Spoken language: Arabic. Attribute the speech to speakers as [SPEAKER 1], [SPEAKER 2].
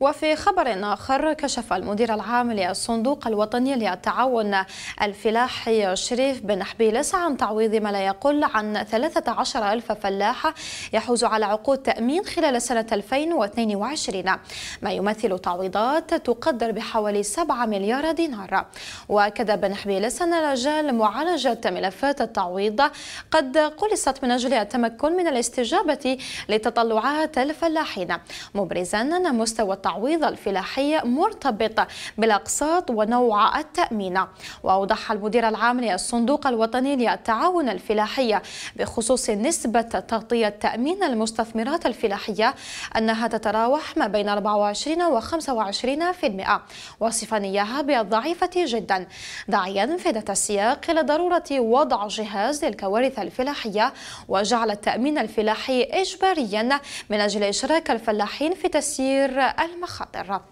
[SPEAKER 1] وفي خبر آخر كشف المدير العام للصندوق الوطني للتعاون الفلاحي شريف بن حبيلس عن تعويض ما لا يقل عن 13 ألف فلاحة يحوز على عقود تأمين خلال سنة 2022 ما يمثل تعويضات تقدر بحوالي 7 مليار دينار وأكد بن حبيلس أن لجان معالجة ملفات التعويض قد قلصت من أجل التمكن من الاستجابة لتطلعات الفلاحين مبرزا أن مستوى التعويض الفلاحي مرتبط بالأقساط ونوع التأمين وأوضح المدير العام للصندوق الوطني للتعاون الفلاحي بخصوص نسبة تغطية تأمين المستثمرات الفلاحية أنها تتراوح ما بين 24 و 25% وصفا إياها بالضعيفة جدا داعيا في ذات السياق الى ضروره وضع جهاز للكوارث الفلاحية وجعل التأمين الفلاحي إجباريا من أجل إشراك الفلاحين في تسيير المخاطر